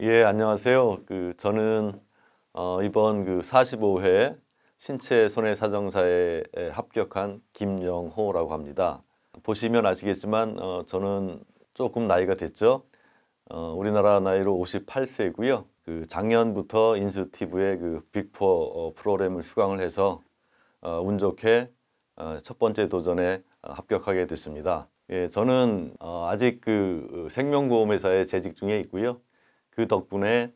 예, 안녕하세요. 그 저는 어, 이번 그 45회 신체 손해 사정사에 합격한 김영호라고 합니다. 보시면 아시겠지만 어, 저는 조금 나이가 됐죠. 어, 우리나라 나이로 58세고요. 그 작년부터 인스티브의 그 빅포 어, 프로그램을 수강을 해서 어, 운 좋게 어, 첫 번째 도전에 어, 합격하게 됐습니다. 예, 저는 어, 아직 그 어, 생명보험회사에 재직 중에 있고요. 그 덕분에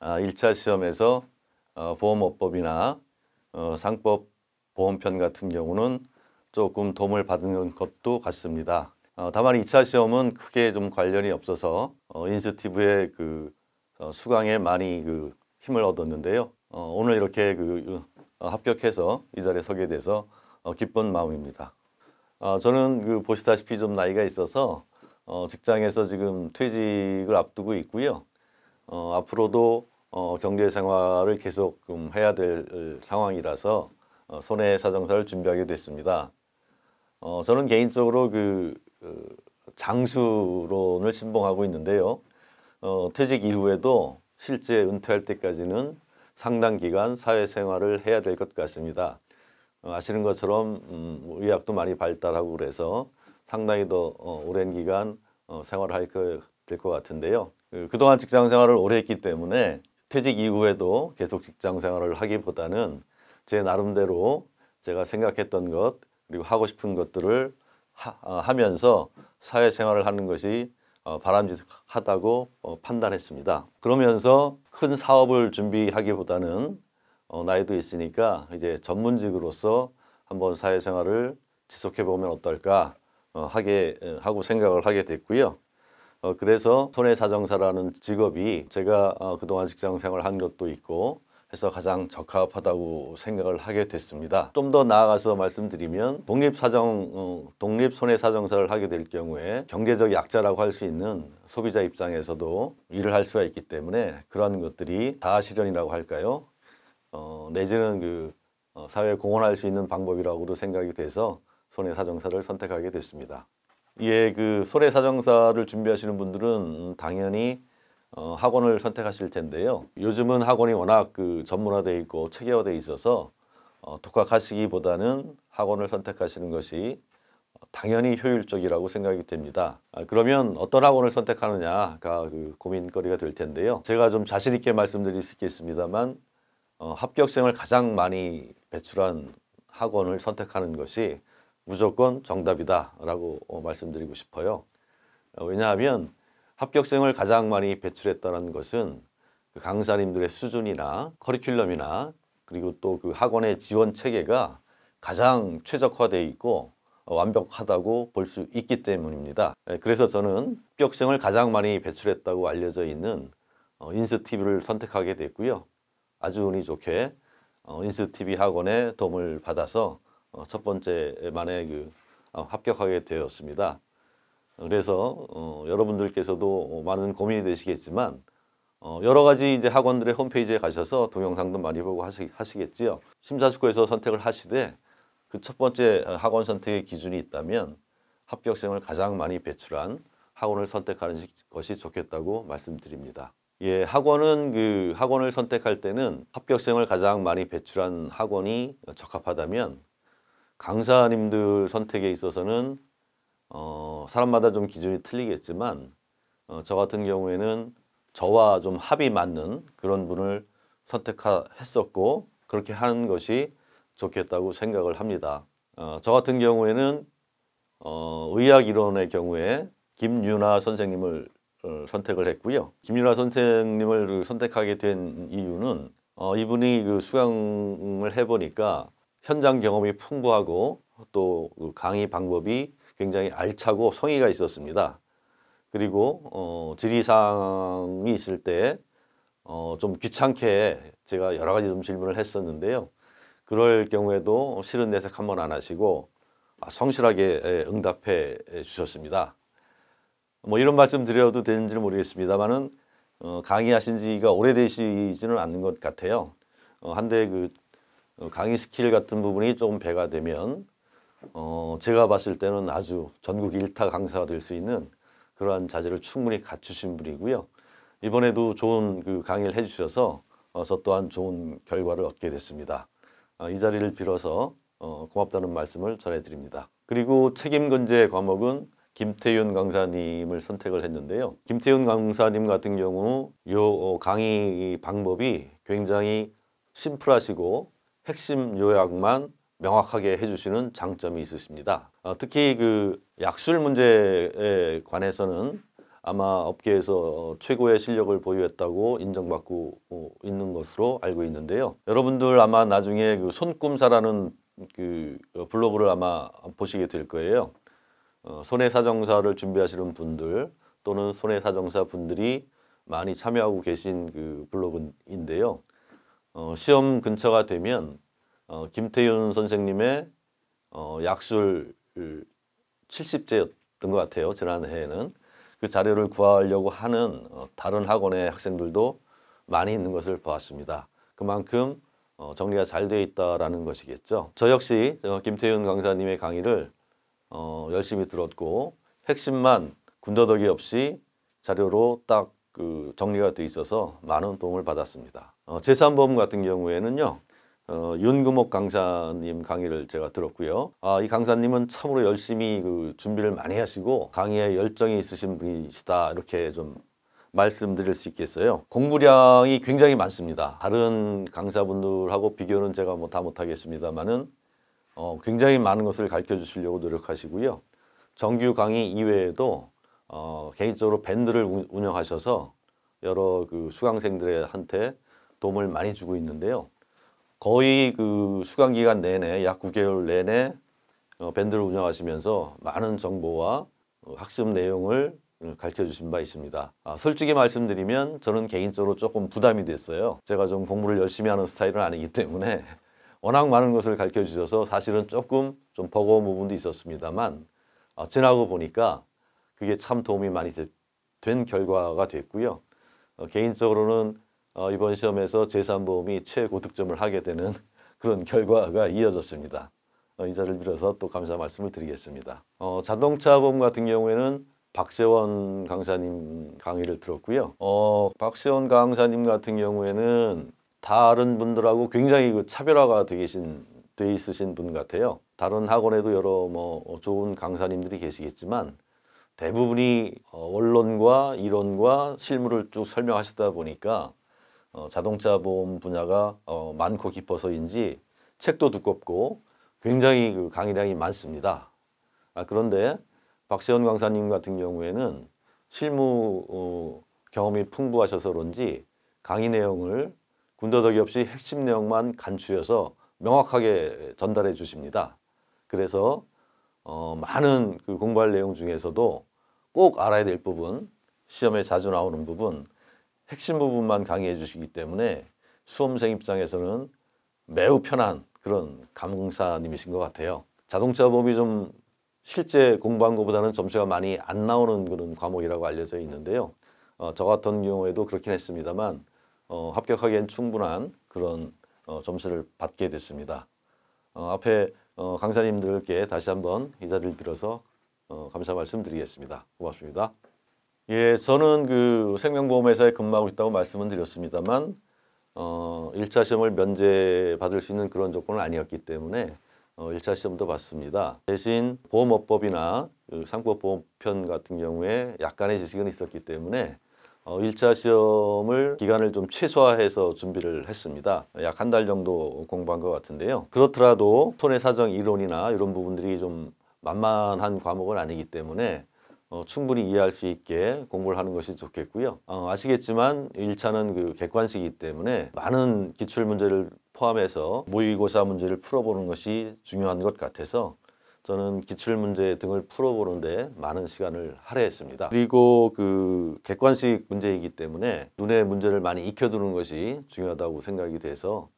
아, 1차 시험에서 어, 보험업법이나 어, 상법 보험편 같은 경우는 조금 도움을 받은 것도 같습니다. 어, 다만 2차 시험은 크게 좀 관련이 없어서 어, 인스티브의 그 어, 수강에 많이 그 힘을 얻었는데요. 어, 오늘 이렇게 그 어, 합격해서 이 자리에 서게 돼서 어, 기쁜 마음입니다. 어, 저는 그 보시다시피 좀 나이가 있어서 어, 직장에서 지금 퇴직을 앞두고 있고요. 어, 앞으로도 어, 경제 생활을 계속 음, 해야 될 어, 상황이라서 어, 손해 사정서를 준비하게 됐습니다. 어, 저는 개인적으로 그, 그 장수론을 신봉하고 있는데요. 어, 퇴직 이후에도 실제 은퇴할 때까지는 상당 기간 사회생활을 해야 될 것 같습니다. 어, 아시는 것처럼 음, 의학도 많이 발달하고 그래서 상당히 더 어, 오랜 기간 어, 생활할 것 될것 같은데요. 그, 그동안 직장 생활을 오래 했기 때문에 퇴직 이후에도 계속 직장 생활을 하기보다는 제 나름대로 제가 생각했던 것 그리고 하고 싶은 것들을 하, 어, 면서 사회생활을 하는 것이 어, 바람직하다고 어, 판단했습니다. 그러면서 큰 사업을 준비하기보다는 나이도 있으니까 이제 전문직으로서 한번 사회생활을 지속해 보면 어떨까 하게 하고 생각을 하게 됐고요. 어, 그래서 손해사정사라는 직업이 제가 어, 그동안 직장 생활을 한 것도 있고 해서 가장 적합하다고 생각을 하게 됐습니다. 좀 더 나아가서 말씀드리면 독립사정, 어, 독립손해사정사를 하게 될 경우에 경제적 약자라고 할 수 있는 소비자 입장에서도 일을 할 수가 있기 때문에 그러한 것들이 다실현이라고 할까요? 어, 내지는 그 어, 사회에 공헌할 수 있는 방법이라고도 생각이 돼서 손해사정사를 선택하게 됐습니다. 예, 그소해사정사를 준비하시는 분들은 당연히 어, 학원을 선택하실 텐데요. 요즘은 학원이 워낙 그전문화되어 있고 체계화되어 있어서 어, 독학하시기보다는 학원을 선택하시는 것이 당연히 효율적이라고 생각이 됩니다. 아, 그러면 어떤 학원을 선택하느냐가 그 고민거리가 될 텐데요. 제가 좀 자신 있게 말씀드릴 수 있겠습니다만 어, 합격생을 가장 많이 배출한 학원을 선택하는 것이 무조건 정답이다라고 어, 말씀드리고 싶어요. 어, 왜냐하면 합격생을 가장 많이 배출했다는 것은 그 강사님들의 수준이나 커리큘럼이나 그리고 또 그 학원의 지원 체계가 가장 최적화되어 있고 어, 완벽하다고 볼 수 있기 때문입니다. 예, 그래서 저는 합격생을 가장 많이 배출했다고 알려져 있는 인스티 v 를 선택하게 됐고요. 아주 운이 좋게 인스티 v 학원의 도움을 받아서 어, 첫 번째 만에 그 어, 합격하게 되었습니다. 그래서 어, 여러분들께서도 많은 고민이 되시겠지만 어, 여러 가지 이제 학원들의 홈페이지에 가셔서 동영상도 많이 보고 하시, 하시겠지요. 심사숙고에서 선택을 하시되 그 첫 번째 어, 학원 선택의 기준이 있다면 합격생을 가장 많이 배출한 학원을 선택하는 것이 좋겠다고 말씀드립니다. 예, 학원은 그 학원을 선택할 때는 합격생을 가장 많이 배출한 학원이 적합하다면 강사님들 선택에 있어서는 어, 사람마다 좀 기준이 틀리겠지만 어, 저 같은 경우에는 저와 좀 합이 맞는 그런 분을 선택했었고 그렇게 하는 것이 좋겠다고 생각을 합니다. 어, 저 같은 경우에는 어, 의학이론의 경우에 김윤아 선생님을 어, 선택을 했고요. 김윤아 선생님을 선택하게 된 이유는 어, 이분이 그 수강을 해보니까 현장 경험이 풍부하고 또 그 강의 방법이 굉장히 알차고 성의가 있었습니다. 그리고 어, 질의사항이 있을 때 어, 좀 귀찮게 제가 여러 가지 좀 질문을 했었는데요. 그럴 경우에도 싫은 내색 한 번 안 하시고 아, 성실하게 응답해 주셨습니다. 뭐 이런 말씀 드려도 되는지는 모르겠습니다만은 어, 강의하신 지가 오래되시지는 않는 것 같아요. 어, 한데 그 어, 강의 스킬 같은 부분이 조금 배가 되면 어, 제가 봤을 때는 아주 전국 일타 강사가 될 수 있는 그러한 자질을 충분히 갖추신 분이고요. 이번에도 좋은 그 강의를 해주셔서 어, 저 또한 좋은 결과를 얻게 됐습니다. 어, 이 자리를 빌어서 어, 고맙다는 말씀을 전해드립니다. 그리고 책임건재 과목은 김태윤 강사님을 선택을 했는데요. 김태윤 강사님 같은 경우 요 어, 강의 방법이 굉장히 심플하시고 핵심 요약만 명확하게 해주시는 장점이 있으십니다. 어, 특히 그 약술 문제에 관해서는 아마 업계에서 최고의 실력을 보유했다고 인정받고 어, 있는 것으로 알고 있는데요. 여러분들 아마 나중에 그 손꿈사라는 그 블로그를 아마 보시게 될 거예요. 어, 손해사정사를 준비하시는 분들 또는 손해사정사 분들이 많이 참여하고 계신 그 블로그인데요. 어, 시험 근처가 되면 어, 김태윤 선생님의 어, 약술 70제였던 것 같아요. 지난해에는. 그 자료를 구하려고 하는 어, 다른 학원의 학생들도 많이 있는 것을 보았습니다. 그만큼 어, 정리가 잘 되어 있다라는 것이겠죠. 저 역시 어, 김태윤 강사님의 강의를 어, 열심히 들었고 핵심만 군더더기 없이 자료로 딱그 정리가 돼 있어서 많은 도움을 받았습니다. 어, 재산보험 같은 경우에는요. 어, 윤금옥 강사님 강의를 제가 들었고요. 아, 이 강사님은 참으로 열심히 그 준비를 많이 하시고 강의에 열정이 있으신 분이시다 이렇게 좀 말씀드릴 수 있겠어요. 공부량이 굉장히 많습니다. 다른 강사분들하고 비교는 제가 뭐 다 못하겠습니다만은 어, 굉장히 많은 것을 가르쳐 주시려고 노력하시고요. 정규 강의 이외에도 어, 개인적으로 밴드를 운영하셔서 여러 그 수강생들한테 도움을 많이 주고 있는데요. 거의 그 수강 기간 내내 약 9개월 내내 어, 밴드를 운영하시면서 많은 정보와 어, 학습 내용을 가르쳐 주신 바 있습니다. 아, 솔직히 말씀드리면 저는 개인적으로 조금 부담이 됐어요. 제가 좀 공부를 열심히 하는 스타일은 아니기 때문에 워낙 많은 것을 가르쳐 주셔서 사실은 조금 좀 버거운 부분도 있었습니다만 아, 지나고 보니까 그게 참 도움이 많이 되, 된 결과가 됐고요. 어, 개인적으로는 어, 이번 시험에서 재산보험이 최고 득점을 하게 되는 그런 결과가 이어졌습니다. 어, 이자를 빌어서 또 감사 말씀을 드리겠습니다. 어, 자동차 보험 같은 경우에는 박세원 강사님 강의를 들었고요. 어, 박세원 강사님 같은 경우에는 다른 분들하고 굉장히 그 차별화가 되신돼 있으신 분 같아요. 다른 학원에도 여러 뭐 어, 좋은 강사님들이 계시겠지만 대부분이 원론과 어, 이론과 실무를 쭉 설명하시다 보니까 어, 자동차 보험 분야가 어, 많고 깊어서인지 책도 두껍고 굉장히 그 강의량이 많습니다. 아, 그런데 박세현 강사님 같은 경우에는 실무 어, 경험이 풍부하셔서 그런지 강의 내용을 군더더기 없이 핵심 내용만 간추려서 명확하게 전달해 주십니다. 그래서 어, 많은 그 공부할 내용 중에서도 꼭 알아야 될 부분, 시험에 자주 나오는 부분 핵심 부분만 강의해 주시기 때문에 수험생 입장에서는 매우 편한 그런 감사님이신 것 같아요. 자동차 법이 좀 실제 공부한 것보다는 점수가 많이 안 나오는 그런 과목이라고 알려져 있는데요. 어, 저 같은 경우에도 그렇긴 했습니다만 어, 합격하기엔 충분한 그런 어, 점수를 받게 됐습니다. 어, 앞에 어, 강사님들께 다시 한번 이 자리를 빌어서 어, 감사 말씀드리겠습니다. 고맙습니다. 예, 저는 그 생명보험회사에 근무하고 있다고 말씀은 드렸습니다만 어, 1차 시험을 면제받을 수 있는 그런 조건은 아니었기 때문에 어, 1차 시험도 봤습니다. 대신 보험업법이나 그 상법보험편 같은 경우에 약간의 지식은 있었기 때문에 어, 1차 시험을 기간을 좀 최소화해서 준비를 했습니다. 약 한 달 정도 공부한 것 같은데요. 그렇더라도 손해사정 이론이나 이런 부분들이 좀 만만한 과목은 아니기 때문에 어, 충분히 이해할 수 있게 공부를 하는 것이 좋겠고요. 어, 아시겠지만 1차는 그 객관식이기 때문에 많은 기출 문제를 포함해서 모의고사 문제를 풀어보는 것이 중요한 것 같아서 저는 기출 문제 등을 풀어보는데 많은 시간을 할애했습니다. 그리고 그 객관식 문제이기 때문에 눈에 문제를 많이 익혀두는 것이 중요하다고 생각이 돼서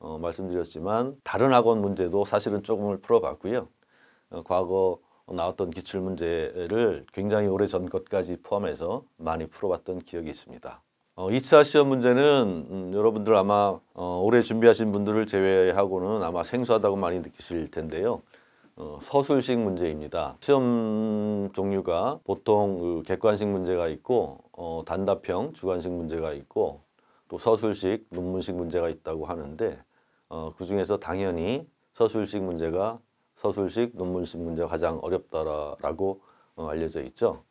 어, 말씀드렸지만 다른 학원 문제도 사실은 조금을 풀어봤고요. 어, 과거 나왔던 기출 문제를 굉장히 오래 전 것까지 포함해서 많이 풀어봤던 기억이 있습니다. 어, 2차 시험 문제는 음, 여러분들 아마 어, 올해 준비하신 분들을 제외하고는 아마 생소하다고 많이 느끼실 텐데요. 어, 서술식 문제입니다. 시험 종류가 보통 그 객관식 문제가 있고 어, 단답형 주관식 문제가 있고 또 서술식 논문식 문제가 있다고 하는데 어, 그중에서 당연히 서술식 문제가 서술식 논문식 문제가 가장 어렵다라고 어, 알려져 있죠.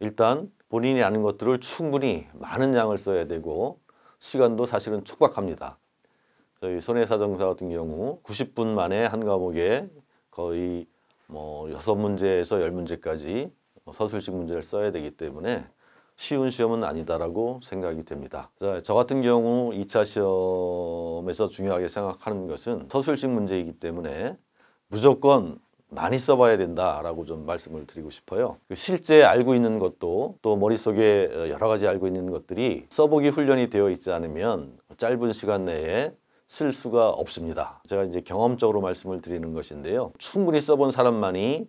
일단 본인이 아는 것들을 충분히 많은 양을 써야 되고 시간도 사실은 촉박합니다. 저희 손해사정사 같은 경우 90분 만에 한 과목에 거의 뭐 6문제에서 10문제까지 어, 서술식 문제를 써야 되기 때문에 쉬운 시험은 아니다라고 생각이 됩니다. 저 같은 경우 2차 시험에서 중요하게 생각하는 것은 서술식 문제이기 때문에 무조건 많이 써봐야 된다라고 좀 말씀을 드리고 싶어요. 그 실제 알고 있는 것도 또 머릿속에 어, 여러 가지 알고 있는 것들이 써보기 훈련이 되어 있지 않으면 짧은 시간 내에 쓸 수가 없습니다. 제가 이제 경험적으로 말씀을 드리는 것인데요. 충분히 써본 사람만이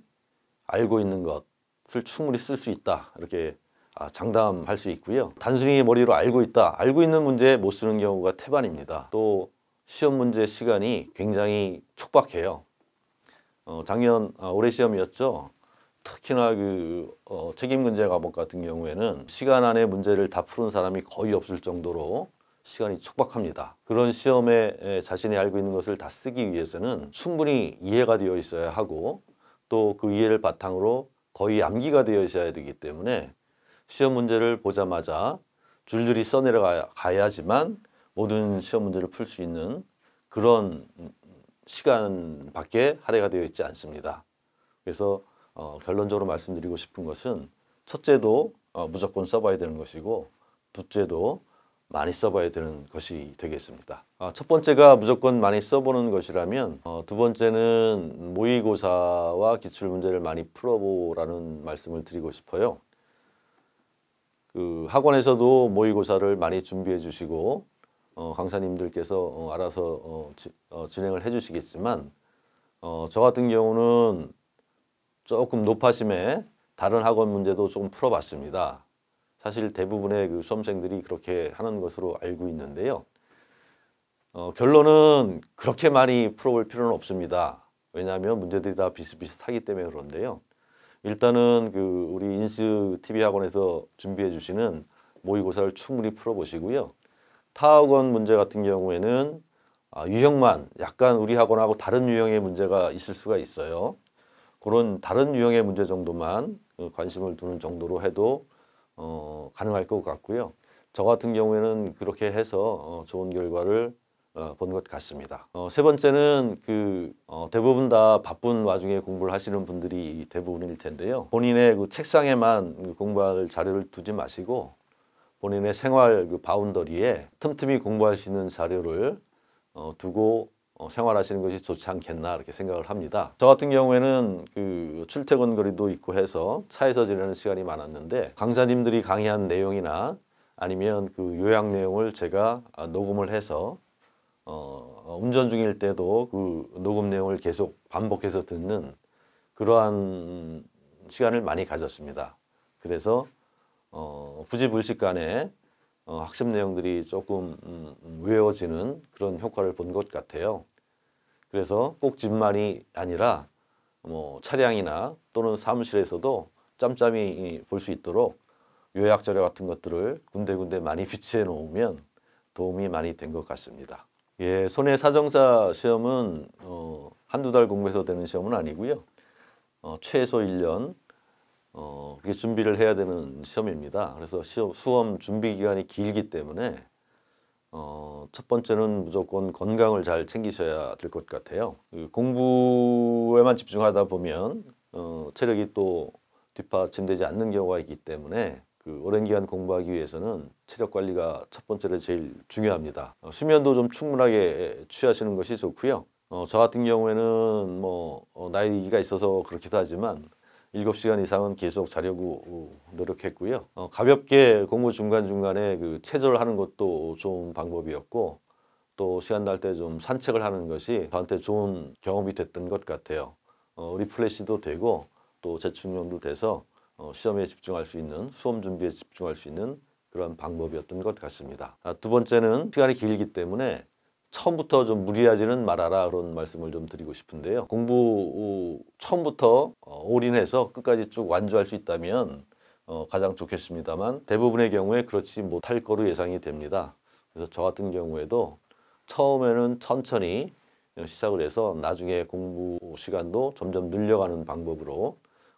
알고 있는 것을 충분히 쓸 수 있다. 이렇게 아, 장담할 수 있고요. 단순히 머리로 알고 있다. 알고 있는 문제 못 쓰는 경우가 태반입니다. 또 시험 문제 시간이 굉장히 촉박해요. 어, 작년 아, 올해 시험이었죠. 특히나 그 어, 책임문제 과목 같은 경우에는 시간 안에 문제를 다 푸는 사람이 거의 없을 정도로 시간이 촉박합니다. 그런 시험에 자신이 알고 있는 것을 다 쓰기 위해서는 충분히 이해가 되어 있어야 하고 또 그 이해를 바탕으로 거의 암기가 되어 있어야 되기 때문에 시험 문제를 보자마자 줄줄이 써내려가야지만 모든 시험 문제를 풀 수 있는 그런 시간밖에 할애가 되어 있지 않습니다. 그래서 어, 결론적으로 말씀드리고 싶은 것은 첫째도 어, 무조건 써봐야 되는 것이고 둘째도 많이 써봐야 되는 것이 되겠습니다. 아, 첫 번째가 무조건 많이 써보는 것이라면 어, 두 번째는 모의고사와 기출문제를 많이 풀어보라는 말씀을 드리고 싶어요. 그 학원에서도 모의고사를 많이 준비해 주시고 어, 강사님들께서 어, 알아서 어, 지, 어, 진행을 해주시겠지만 어, 저 같은 경우는 조금 높아심에 다른 학원 문제도 조금 풀어봤습니다. 사실 대부분의 그 수험생들이 그렇게 하는 것으로 알고 있는데요. 어, 결론은 그렇게 많이 풀어볼 필요는 없습니다. 왜냐하면 문제들이 다 비슷비슷하기 때문에 그런데요. 일단은 그 우리 인스 TV 학원에서 준비해 주시는 모의고사를 충분히 풀어보시고요. 타학원 문제 같은 경우에는 아, 유형만 약간 우리 학원하고 다른 유형의 문제가 있을 수가 있어요. 그런 다른 유형의 문제 정도만 어, 관심을 두는 정도로 해도 어, 가능할 것 같고요. 저 같은 경우에는 그렇게 해서 어, 좋은 결과를 어, 본 것 같습니다. 어, 세 번째는 그 어, 대부분 다 바쁜 와중에 공부를 하시는 분들이 대부분일 텐데요. 본인의 그 책상에만 공부할 자료를 두지 마시고 본인의 생활 그 바운더리에 틈틈이 공부할 수 있는 자료를 어, 두고 어, 생활하시는 것이 좋지 않겠나 이렇게 생각을 합니다. 저 같은 경우에는 그 출퇴근 거리도 있고 해서 차에서 지내는 시간이 많았는데 강사님들이 강의한 내용이나 아니면 그 요약 내용을 제가 아, 녹음을 해서 어, 어, 운전 중일 때도 그 녹음 내용을 계속 반복해서 듣는 그러한 시간을 많이 가졌습니다. 그래서 어, 부지불식 간에 어, 학습 내용들이 조금 음, 음 외워지는 그런 효과를 본 것 같아요. 그래서 꼭 집만이 아니라 뭐 차량이나 또는 사무실에서도 짬짬이 볼 수 있도록 요약 자료 같은 것들을 군데군데 많이 비치해 놓으면 도움이 많이 된 것 같습니다. 예, 손해 사정사 시험은 어, 한두 달 공부해서 되는 시험은 아니고요. 어, 최소 1년 어, 그게 준비를 해야 되는 시험입니다. 그래서 시험, 수험 준비 기간이 길기 때문에 어, 첫 번째는 무조건 건강을 잘 챙기셔야 될 것 같아요. 그 공부에만 집중하다 보면 어, 체력이 또 뒷받침되지 않는 경우가 있기 때문에 그 오랜 기간 공부하기 위해서는 체력 관리가 첫 번째로 제일 중요합니다. 어, 수면도 좀 충분하게 취하시는 것이 좋고요. 어, 저 같은 경우에는 뭐 어, 나이가 있어서 그렇기도 하지만 일곱 시간 이상은 계속 자려고 어, 노력했고요. 어, 가볍게 공부 중간중간에 그 체조를 하는 것도 좋은 방법이었고 또 시간 날 때 좀 산책을 하는 것이 저한테 좋은 경험이 됐던 것 같아요. 어, 리플레시도 되고 또 재충전도 돼서 어, 시험에 집중할 수 있는 수험 준비에 집중할 수 있는 그런 방법이었던 것 같습니다. 아, 두 번째는 시간이 길기 때문에 처음부터 좀 무리하지는 말아라 그런 말씀을 좀 드리고 싶은데요. 공부 처음부터 어, 올인해서 끝까지 쭉 완주할 수 있다면 어, 가장 좋겠습니다만 대부분의 경우에 그렇지 못할 거로 예상이 됩니다. 그래서 저 같은 경우에도 처음에는 천천히 시작을 해서 나중에 공부 시간도 점점 늘려가는 방법으로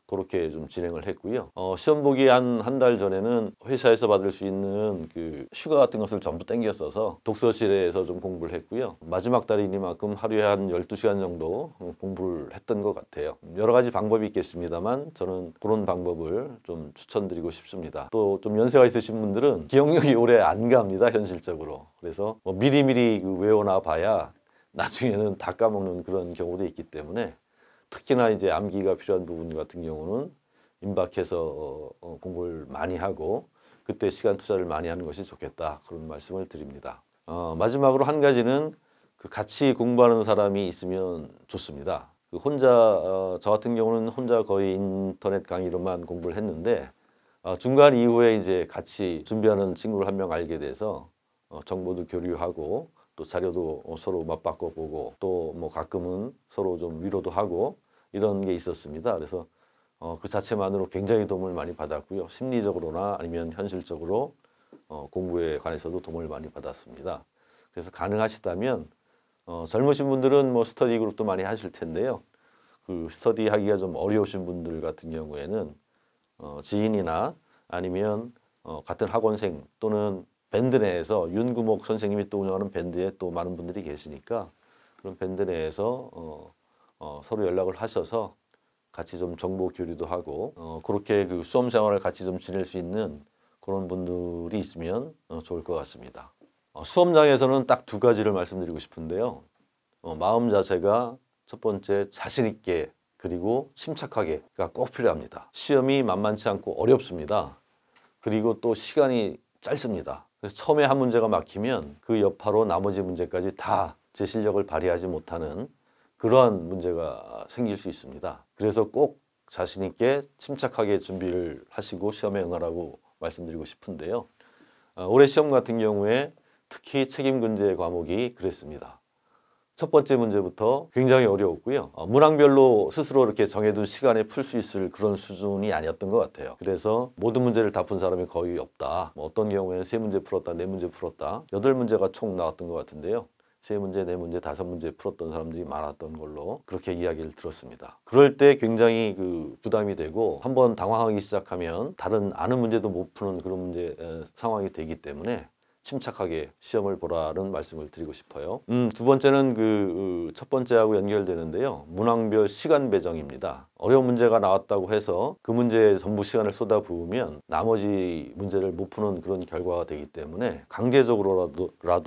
그렇게 좀 진행을 했고요. 어, 시험 보기 한 한 달 전에는 회사에서 받을 수 있는 그 휴가 같은 것을 전부 땡겼어서 독서실에서 좀 공부를 했고요. 마지막 달이니만큼 하루에 한 12시간 정도 공부를 했던 것 같아요. 여러 가지 방법이 있겠습니다만 저는 그런 방법을 좀 추천드리고 싶습니다. 또 좀 연세가 있으신 분들은 기억력이 오래 안 갑니다. 현실적으로. 그래서 뭐 미리미리 그 외워놔 봐야 나중에는 다 까먹는 그런 경우도 있기 때문에 특히나 이제 암기가 필요한 부분 같은 경우는 임박해서 어, 어, 공부를 많이 하고 그때 시간 투자를 많이 하는 것이 좋겠다 그런 말씀을 드립니다. 어, 마지막으로 한 가지는 그 같이 공부하는 사람이 있으면 좋습니다. 그 혼자 어, 저 같은 경우는 혼자 거의 인터넷 강의로만 공부를 했는데 어, 중간 이후에 이제 같이 준비하는 친구를 한 명 알게 돼서 어, 정보도 교류하고 또 자료도 어, 서로 맞바꿔 보고 또 뭐 가끔은 서로 좀 위로도 하고 이런 게 있었습니다. 그래서 어, 그 자체만으로 굉장히 도움을 많이 받았고요. 심리적으로나 아니면 현실적으로 어, 공부에 관해서도 도움을 많이 받았습니다. 그래서 가능하시다면 어, 젊으신 분들은 뭐 스터디 그룹도 많이 하실 텐데요. 그 스터디 하기가 좀 어려우신 분들 같은 경우에는 어, 지인이나 아니면 어, 같은 학원생 또는 밴드 내에서 윤구목 선생님이 또 운영하는 밴드에 또 많은 분들이 계시니까 그런 밴드 내에서 어, 어, 서로 연락을 하셔서 같이 좀 정보 교류도 하고 어, 그렇게 그 수험 생활을 같이 좀 지낼 수 있는 그런 분들이 있으면 어, 좋을 것 같습니다. 어, 수험장에서는 딱 두 가지를 말씀드리고 싶은데요. 어, 마음 자세가 첫 번째 자신 있게 그리고 침착하게가 꼭 필요합니다. 시험이 만만치 않고 어렵습니다. 그리고 또 시간이 짧습니다. 그래서 처음에 한 문제가 막히면 그 여파로 나머지 문제까지 다 제 실력을 발휘하지 못하는 그러한 문제가 생길 수 있습니다. 그래서 꼭 자신 있게 침착하게 준비를 하시고 시험에 응하라고 말씀드리고 싶은데요. 아, 올해 시험 같은 경우에 특히 책임근제 과목이 그랬습니다. 첫 번째 문제부터 굉장히 어려웠고요. 어, 문항별로 스스로 이렇게 정해둔 시간에 풀 수 있을 그런 수준이 아니었던 것 같아요. 그래서 모든 문제를 다 푼 사람이 거의 없다. 뭐 어떤 경우에는 세 문제 풀었다, 네 문제 풀었다, 여덟 문제가 총 나왔던 것 같은데요. 세 문제, 네 문제, 다섯 문제 풀었던 사람들이 많았던 걸로 그렇게 이야기를 들었습니다. 그럴 때 굉장히 그 부담이 되고 한번 당황하기 시작하면 다른 아는 문제도 못 푸는 그런 문제 상황이 되기 때문에 침착하게 시험을 보라는 말씀을 드리고 싶어요. 음, 두 번째는 그첫 그 번째하고 연결되는데요. 문항별 시간 배정입니다. 어려운 문제가 나왔다고 해서 그 문제에 전부 시간을 쏟아부으면 나머지 문제를 못 푸는 그런 결과가 되기 때문에 강제적으로라도 라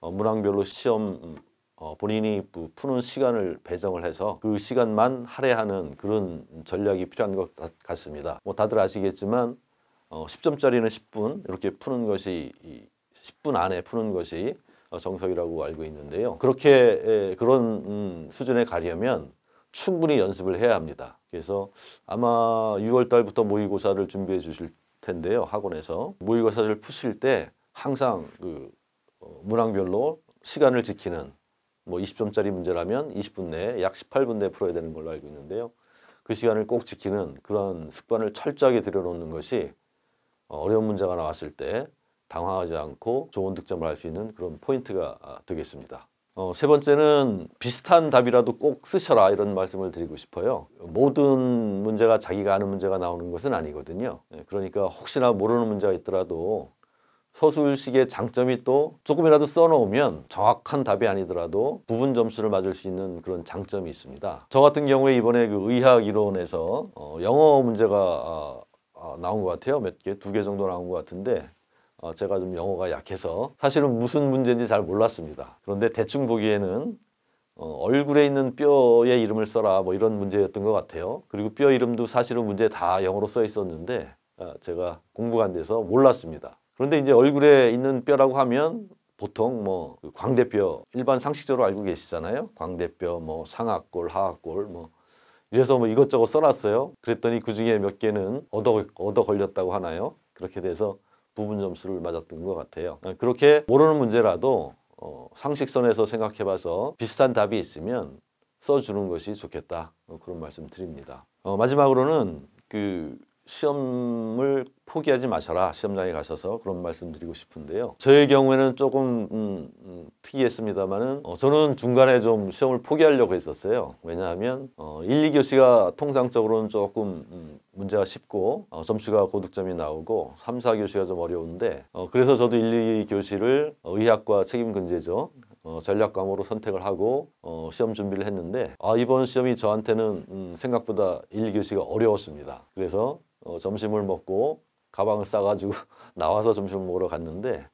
어, 문항별로 시험 어, 본인이 푸는 시간을 배정을 해서 그 시간만 할애하는 그런 전략이 필요한 것 같습니다. 뭐 다들 아시겠지만 어, 10점짜리는 10분 이렇게 푸는 것이 10분 안에 푸는 것이 어, 정석이라고 알고 있는데요. 그렇게 그런 음, 수준에 가려면 충분히 연습을 해야 합니다. 그래서 아마 6월 달부터 모의고사를 준비해 주실 텐데요. 학원에서 모의고사를 푸실 때 항상 그 어, 문항별로 시간을 지키는 뭐 20점짜리 문제라면 20분 내에 약 18분 내에 풀어야 되는 걸로 알고 있는데요. 그 시간을 꼭 지키는 그런 습관을 철저하게 들여놓는 것이 어려운 문제가 나왔을 때 당황하지 않고 좋은 득점을 할 수 있는 그런 포인트가 아, 되겠습니다. 어, 세 번째는 비슷한 답이라도 꼭 쓰셔라 이런 말씀을 드리고 싶어요. 모든 문제가 자기가 아는 문제가 나오는 것은 아니거든요. 예, 그러니까 혹시나 모르는 문제가 있더라도 서술식의 장점이 또 조금이라도 써놓으면 정확한 답이 아니더라도 부분 점수를 맞을 수 있는 그런 장점이 있습니다. 저 같은 경우에 이번에 그 의학 이론에서 어, 영어 문제가 아, 아, 나온 것 같아요. 몇 개, 두 개 정도 나온 것 같은데 어, 제가 좀 영어가 약해서 사실은 무슨 문제인지 잘 몰랐습니다. 그런데 대충 보기에는 어, 얼굴에 있는 뼈의 이름을 써라 뭐 이런 문제였던 것 같아요. 그리고 뼈 이름도 사실은 문제 다 영어로 써 있었는데 어, 제가 공부가 안 돼서 몰랐습니다. 그런데 이제 얼굴에 있는 뼈라고 하면 보통 뭐 그 광대뼈 일반 상식적으로 알고 계시잖아요. 광대뼈 뭐 상악골, 하악골 뭐 이래서 뭐 이것저것 써놨어요. 그랬더니 그 중에 몇 개는 얻어, 얻어 걸렸다고 하나요? 그렇게 돼서 부분 점수를 맞았던 것 같아요. 아, 그렇게 모르는 문제라도 어, 상식선에서 생각해봐서 비슷한 답이 있으면 써주는 것이 좋겠다. 어, 그런 말씀 드립니다. 어, 마지막으로는 그 시험을 포기하지 마셔라 시험장에 가셔서 그런 말씀드리고 싶은데요 저의 경우에는 조금 음, 음, 특이했습니다만은 어, 저는 중간에 좀 시험을 포기하려고 했었어요 왜냐하면 어, 1, 2교시가 통상적으로는 조금 음, 문제가 쉽고 어, 점수가 고득점이 나오고 3, 4교시가 좀 어려운데 어, 그래서 저도 1, 2교시를 의학과 책임근제죠 어, 전략 과목으로 선택을 하고 어, 시험 준비를 했는데 아, 이번 시험이 저한테는 음, 생각보다 1교시가 어려웠습니다. 그래서 어, 점심을 먹고 가방을 싸가지고 나와서 점심을 먹으러 갔는데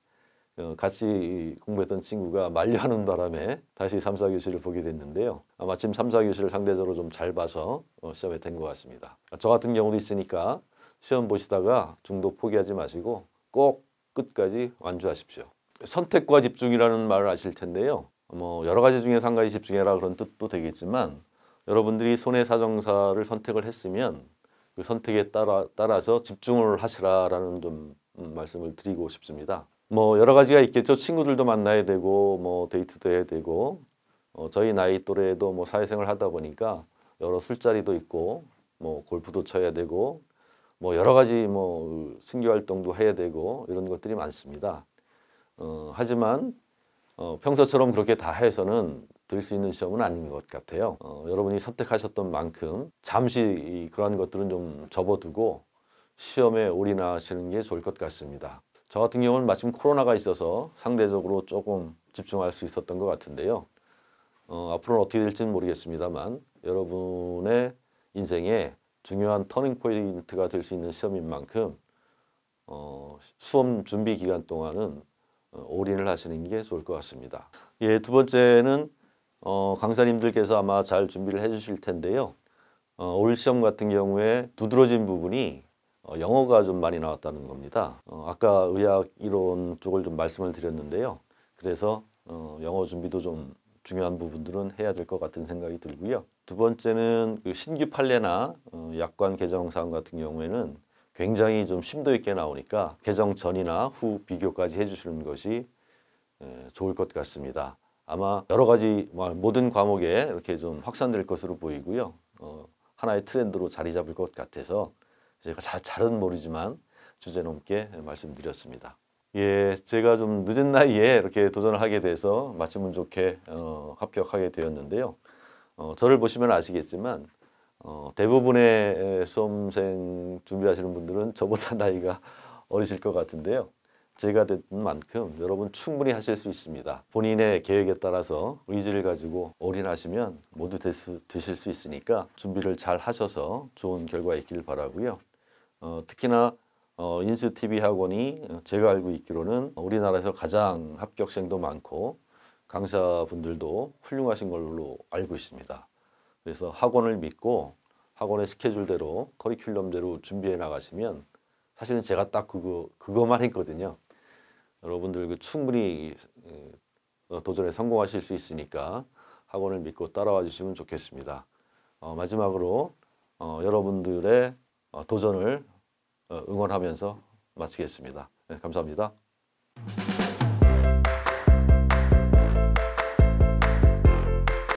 어, 같이 공부했던 친구가 만류하는 바람에 다시 3, 사교실을 보게 됐는데요. 아, 마침 3, 사교실을 상대적으로 좀 잘 봐서 어, 시험에 된 것 같습니다. 아, 저 같은 경우도 있으니까 시험 보시다가 중도 포기하지 마시고 꼭 끝까지 완주하십시오. 선택과 집중이라는 말을 아실 텐데요. 뭐 여러 가지 중에 한 가지 집중해라 그런 뜻도 되겠지만 여러분들이 손해 사정사를 선택을 했으면 그 선택에 따라, 따라서 집중을 하시라라는 좀 음, 말씀을 드리고 싶습니다. 뭐 여러 가지가 있겠죠. 친구들도 만나야 되고 뭐 데이트도 해야 되고 어, 저희 나이 또래도 뭐 사회생활 하다 보니까 여러 술자리도 있고 뭐 골프도 쳐야 되고 뭐 여러 가지 뭐 신규 활동도 해야 되고 이런 것들이 많습니다. 어, 하지만 어, 평소처럼 그렇게 다 해서는 드릴 수 있는 시험은 아닌 것 같아요. 어, 여러분이 선택하셨던 만큼 잠시 그러한 것들은 좀 접어두고 시험에 올인하시는 게 좋을 것 같습니다. 저 같은 경우는 마침 코로나가 있어서 상대적으로 조금 집중할 수 있었던 것 같은데요. 어, 앞으로는 어떻게 될지는 모르겠습니다만 여러분의 인생에 중요한 터닝 포인트가 될 수 있는 시험인 만큼 어, 수험 준비 기간 동안은 어, 올인을 하시는 게 좋을 것 같습니다. 예, 두 번째는 어, 강사님들께서 아마 잘 준비를 해주실 텐데요. 어, 올 시험 같은 경우에 두드러진 부분이 어, 영어가 좀 많이 나왔다는 겁니다. 어, 아까 의학 이론 쪽을 좀 말씀을 드렸는데요. 그래서 어, 영어 준비도 좀 중요한 부분들은 해야 될 것 같은 생각이 들고요. 두 번째는 그 신규 판례나 어, 약관 개정 사항 같은 경우에는 굉장히 좀 심도 있게 나오니까 개정 전이나 후 비교까지 해주시는 것이 에, 좋을 것 같습니다. 아마 여러 가지 뭐 모든 과목에 이렇게 좀 확산될 것으로 보이고요. 어, 하나의 트렌드로 자리 잡을 것 같아서 제가 자, 잘은 모르지만 주제 넘게 말씀드렸습니다. 예, 제가 좀 늦은 나이에 이렇게 도전을 하게 돼서 마침 좋게 어, 합격하게 되었는데요. 어, 저를 보시면 아시겠지만 어, 대부분의 수험생 준비하시는 분들은 저보다 나이가 어리실 것 같은데요. 제가 된 만큼 여러분 충분히 하실 수 있습니다. 본인의 계획에 따라서 의지를 가지고 올인하시면 모두 되수, 되실 수 있으니까 준비를 잘 하셔서 좋은 결과 있기를 바라고요. 어, 특히나 어, 인스TV 학원이 제가 알고 있기로는 우리나라에서 가장 합격생도 많고 강사분들도 훌륭하신 걸로 알고 있습니다. 그래서 학원을 믿고 학원의 스케줄대로 커리큘럼대로 준비해 나가시면 사실은 제가 딱 그거, 그거만 했거든요. 여러분들 그 충분히 예, 어, 도전에 성공하실 수 있으니까 학원을 믿고 따라와 주시면 좋겠습니다. 어, 마지막으로 어, 여러분들의 어, 도전을 어, 응원하면서 마치겠습니다. 네, 감사합니다.